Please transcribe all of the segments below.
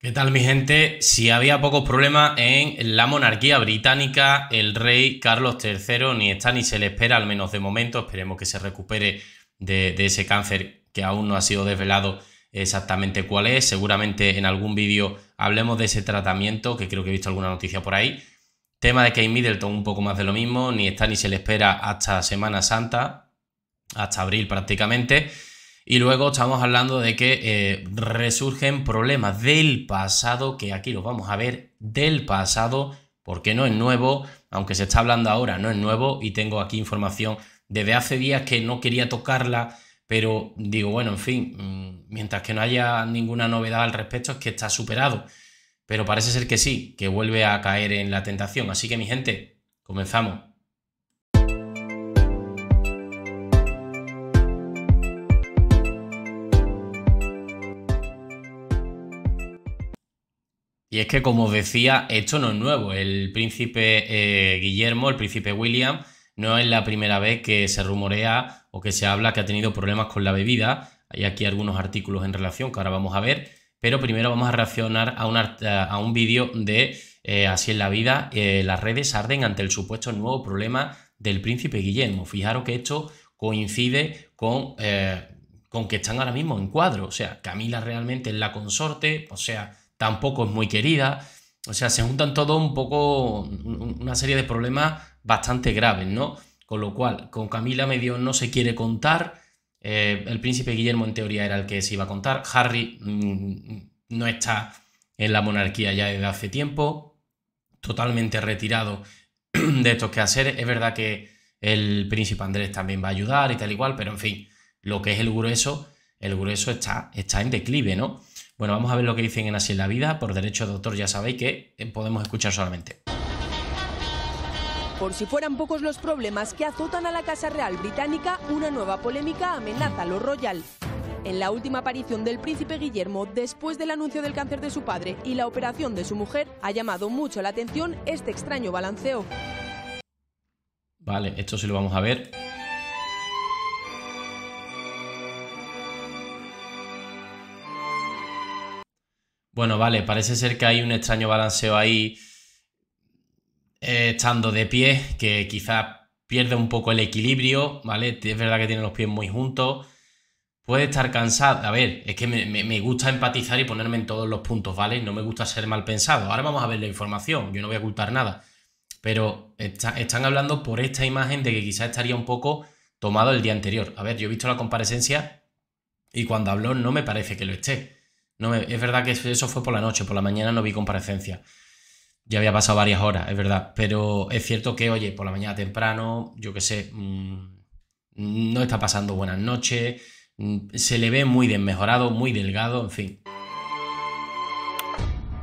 ¿Qué tal mi gente? Si había pocos problemas en la monarquía británica, el rey Carlos III ni está ni se le espera, al menos de momento, esperemos que se recupere de, ese cáncer que aún no ha sido desvelado exactamente cuál es, seguramente en algún vídeo hablemos de ese tratamiento, que creo que he visto alguna noticia por ahí. Tema de Kate Middleton, un poco más de lo mismo, ni está ni se le espera hasta Semana Santa, hasta abril prácticamente. Y luego estamos hablando de que eh, resurgen problemas del pasado, que aquí los vamos a ver del pasado, porque no es nuevo, aunque se está hablando ahora, no es nuevo y tengo aquí información desde hace días que no quería tocarla, pero digo, bueno, en fin, mm, mientras que no haya ninguna novedad al respecto es que está superado, pero parece ser que sí, que vuelve a caer en la tentación. Así que mi gente, comenzamos. Y es que, como decía, esto no es nuevo. El príncipe eh, Guillermo, el príncipe William, no es la primera vez que se rumorea o que se habla que ha tenido problemas con la bebida. Hay aquí algunos artículos en relación que ahora vamos a ver, pero primero vamos a reaccionar a, un vídeo de eh, Así en la vida. Eh, las redes arden ante el supuesto nuevo problema del príncipe Guillermo. Fijaros que esto coincide con, con que están ahora mismo en cuadro. O sea, Camila realmente es la consorte, o sea tampoco es muy querida. O sea, se juntan todo un poco una serie de problemas bastante graves, ¿no? Con lo cual, con Camila medio no se quiere contar. Eh, el príncipe Guillermo en teoría era el que se iba a contar. Harry mm, no está en la monarquía ya desde hace tiempo, totalmente retirado de estos quehaceres. Es verdad que el príncipe Andrés también va a ayudar y tal igual... pero en fin, lo que es el grueso, el grueso está, está en declive, ¿no? Bueno, vamos a ver lo que dicen en Así en la Vida. Por derecho doctor, ya sabéis que eh, podemos escuchar solamente. Por si fueran pocos los problemas que azotan a la Casa Real Británica, una nueva polémica amenaza a lo Royal. En la última aparición del príncipe Guillermo, después del anuncio del cáncer de su padre y la operación de su mujer, ha llamado mucho la atención este extraño balanceo. Vale, esto sí lo vamos a ver. bueno, vale, parece ser que hay un extraño balanceo ahí eh, estando de pie, que quizás pierde un poco el equilibrio, ¿vale? Es verdad que tiene los pies muy juntos. Puede estar cansado. A ver, es que me, gusta empatizar y ponerme en todos los puntos, ¿vale? No me gusta ser mal pensado. Ahora vamos a ver la información, yo no voy a ocultar nada. Pero están hablando por esta imagen de que quizás estaría un poco tomado el día anterior. A ver, yo he visto la comparecencia y cuando habló no me parece que lo esté. No es verdad que eso fue por la noche, por la mañana no vi comparecencia. Ya había pasado varias horas, es verdad. Pero es cierto que, oye, por la mañana temprano, yo qué sé, mm, no está pasando buenas noches, mm, se le ve muy desmejorado, muy delgado, en fin.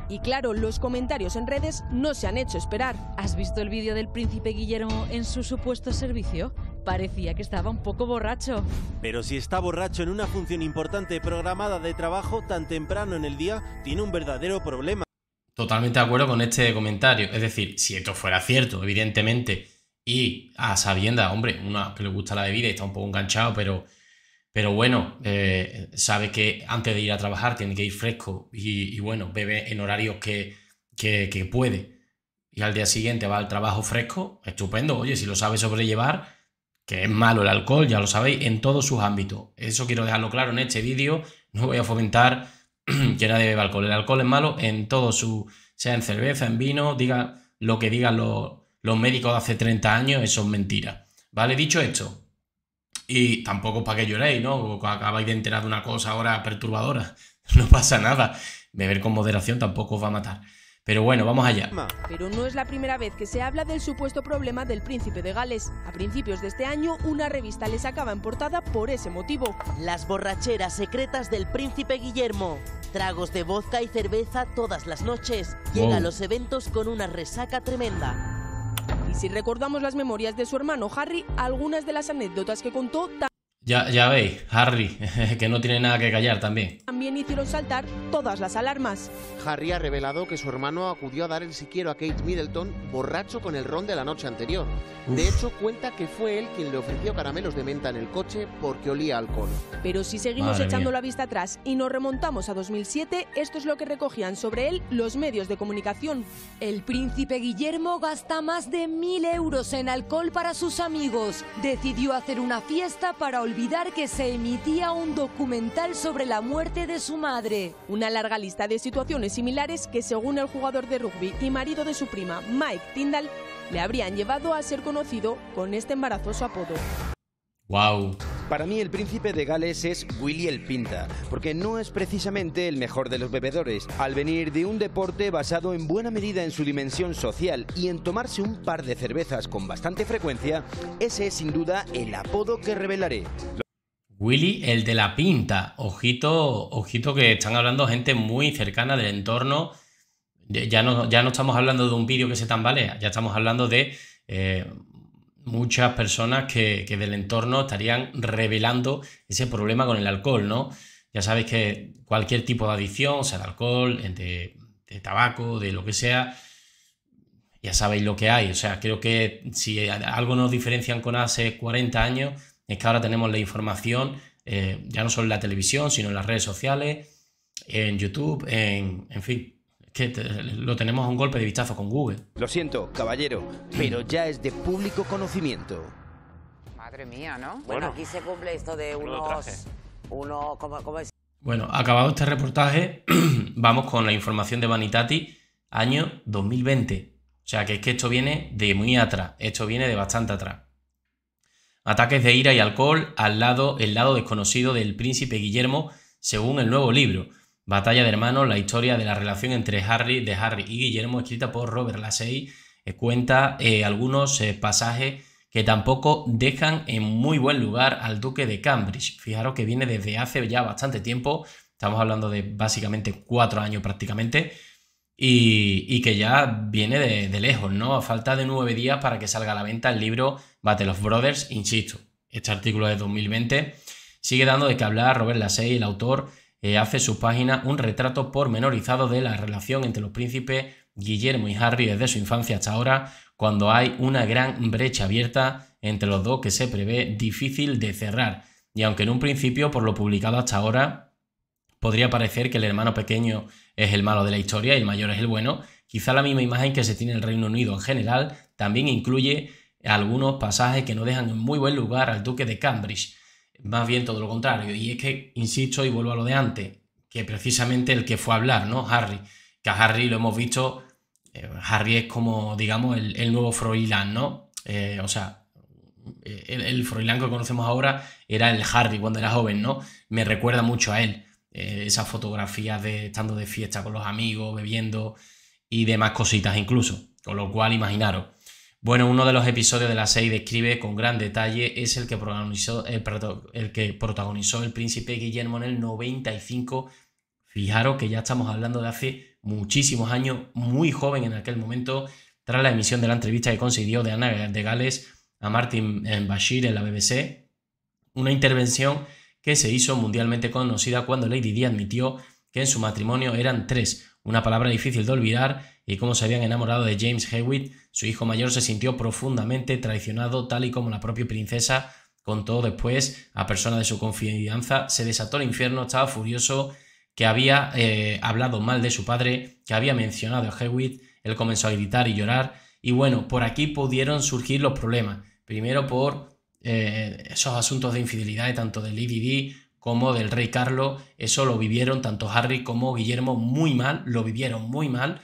Y claro, los comentarios en redes no se han hecho esperar. ¿Has visto el vídeo del príncipe Guillermo en su supuesto servicio? Parecía que estaba un poco borracho. Pero si está borracho en una función importante programada de trabajo tan temprano en el día, tiene un verdadero problema. Totalmente de acuerdo con este comentario. Es decir, si esto fuera cierto, evidentemente, y a sabienda, hombre, una que le gusta la bebida y está un poco enganchado, pero, pero bueno, eh, sabe que antes de ir a trabajar tiene que ir fresco y, bueno, bebe en horarios que, que puede. Y al día siguiente va al trabajo fresco, estupendo, oye, si lo sabe sobrellevar, que es malo el alcohol, ya lo sabéis, en todos sus ámbitos. Eso quiero dejarlo claro en este vídeo. No voy a fomentar que nadie beba alcohol. El alcohol es malo en todo su, sea en cerveza, en vino, diga lo que digan los, los médicos de hace 30 años, eso es mentira. ¿Vale? Dicho esto, y tampoco para que lloréis, ¿no? Acabáis de enterar de una cosa ahora perturbadora. No pasa nada. Beber con moderación tampoco os va a matar. Pero bueno, vamos allá. Pero no es la primera vez que se habla del supuesto problema del príncipe de Gales. A principios de este año, una revista le sacaba en portada por ese motivo. Las borracheras secretas del príncipe Guillermo. Tragos de vodka y cerveza todas las noches. Llega a los eventos con una resaca tremenda. Y si recordamos las memorias de su hermano Harry, algunas de las anécdotas que contó ya, veis, Harry, que no tiene nada que callar también. También hicieron saltar todas las alarmas. Harry ha revelado que su hermano acudió a dar el siquiero a Kate Middleton borracho con el ron de la noche anterior. De hecho, cuenta que fue él quien le ofreció caramelos de menta en el coche porque olía alcohol. Pero si seguimos echando la vista atrás y nos remontamos a 2007, esto es lo que recogían sobre él los medios de comunicación. El príncipe Guillermo gasta más de mil euros en alcohol para sus amigos. Decidió hacer una fiesta para olvidar que se emitía un documental sobre la muerte de su madre. Una larga lista de situaciones similares que, según el jugador de rugby y marido de su prima, Mike Tyndall, le habrían llevado a ser conocido con este embarazoso apodo. ¡Wow! Para mí el príncipe de Gales es Willy el Pinta, porque no es precisamente el mejor de los bebedores, al venir de un deporte basado en buena medida en su dimensión social y en tomarse un par de cervezas con bastante frecuencia, ese es sin duda el apodo que revelaré. Willy, el de la pinta. Ojito, ojito que están hablando gente muy cercana del entorno. Ya no, ya no estamos hablando de un vídeo que se tambalea, ya estamos hablando de eh, muchas personas que, que, del entorno estarían revelando ese problema con el alcohol, ¿no? Ya sabéis que cualquier tipo de adicción, sea de alcohol, de, tabaco, de lo que sea, ya sabéis lo que hay. O sea, creo que si algo nos diferencian con hace 40 años, es que ahora tenemos la información, eh, ya no solo en la televisión, sino en las redes sociales, en YouTube, en, en fin, que lo tenemos a un golpe de vistazo con Google. Lo siento, caballero, pero ya es de público conocimiento. Madre mía, ¿no? Bueno, aquí se cumple esto de unos... Bueno, acabado este reportaje, vamos con la información de Vanitati, año 2020. O sea que es que esto viene de muy atrás, esto viene de bastante atrás. Ataques de ira y alcohol al lado, el lado desconocido del príncipe Guillermo, según el nuevo libro. Batalla de Hermanos, la historia de la relación entre Harry, de Harry y Guillermo, escrita por Robert Lacey eh, cuenta eh, algunos eh, pasajes que tampoco dejan en muy buen lugar al duque de Cambridge. Fijaros que viene desde hace ya bastante tiempo, estamos hablando de básicamente cuatro años prácticamente, y, que ya viene de, lejos, ¿no? A falta de nueve días para que salga a la venta el libro Battle of Brothers, insisto, este artículo de 2020 sigue dando de qué hablar, Robert Lassey, el autor, eh, hace su página un retrato pormenorizado de la relación entre los príncipes Guillermo y Harry desde su infancia hasta ahora, cuando hay una gran brecha abierta entre los dos que se prevé difícil de cerrar. Y aunque en un principio, por lo publicado hasta ahora, podría parecer que el hermano pequeño es el malo de la historia y el mayor es el bueno, quizá la misma imagen que se tiene en el Reino Unido en general también incluye algunos pasajes que no dejan en muy buen lugar al duque de Cambridge más bien todo lo contrario. Y es que, insisto, y vuelvo a lo de antes, que precisamente el que fue a hablar, ¿no? Harry, que a Harry lo hemos visto, eh, Harry es como, digamos, el, nuevo Froilán, ¿no? Eh, o sea, el, Froilán que conocemos ahora era el Harry cuando era joven, ¿no? Me recuerda mucho a él. Eh, esas fotografías de estando de fiesta con los amigos, bebiendo y demás cositas incluso. Con lo cual, imaginaros, bueno, uno de los episodios de la serie describe con gran detalle es el que protagonizó, eh, el, que protagonizó el príncipe Guillermo en el 95. Fijaros que ya estamos hablando de hace muchísimos años, muy joven en aquel momento, tras la emisión de la entrevista que consiguió de Ana de Gales a Martin eh, Bashir en la BBC, una intervención que se hizo mundialmente conocida cuando Lady Di admitió que en su matrimonio eran tres, una palabra difícil de olvidar y como se habían enamorado de James Hewitt, su hijo mayor se sintió profundamente traicionado, tal y como la propia princesa contó después a personas de su confianza. Se desató el infierno, estaba furioso, que había eh, hablado mal de su padre, que había mencionado a Hewitt, él comenzó a gritar y llorar. Y bueno, por aquí pudieron surgir los problemas. Primero por eh, esos asuntos de infidelidad, tanto del IDD como del rey Carlos. Eso lo vivieron tanto Harry como Guillermo muy mal, lo vivieron muy mal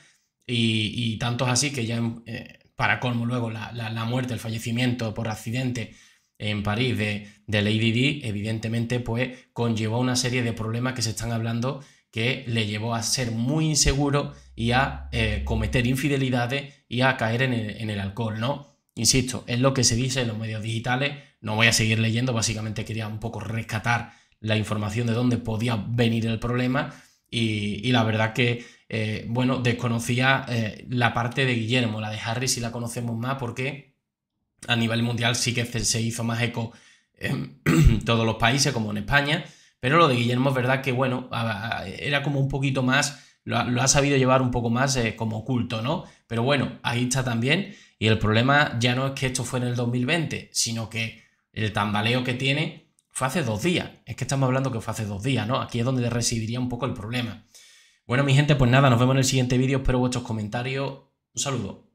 y, tantos así que ya, em, eh, para colmo, luego la, muerte, el fallecimiento por accidente en París de, de Lady Di, evidentemente, pues conllevó una serie de problemas que se están hablando que le llevó a ser muy inseguro y a eh, cometer infidelidades y a caer en el, alcohol, ¿no? Insisto, es lo que se dice en los medios digitales, no voy a seguir leyendo, básicamente quería un poco rescatar la información de dónde podía venir el problema y la verdad que eh, bueno, desconocía eh, la parte de Guillermo, la de Harry sí la conocemos más porque a nivel mundial sí que se hizo más eco en todos los países, como en España, pero lo de Guillermo es verdad que, bueno, era como un poquito más, lo ha, sabido llevar un poco más eh, como oculto, ¿no? Pero bueno, ahí está también, y el problema ya no es que esto fue en el 2020, sino que el tambaleo que tiene fue hace dos días, es que estamos hablando que fue hace dos días, ¿no? Aquí es donde residiría un poco el problema. Bueno, mi gente, pues nada, nos vemos en el siguiente vídeo. Espero vuestros comentarios. Un saludo.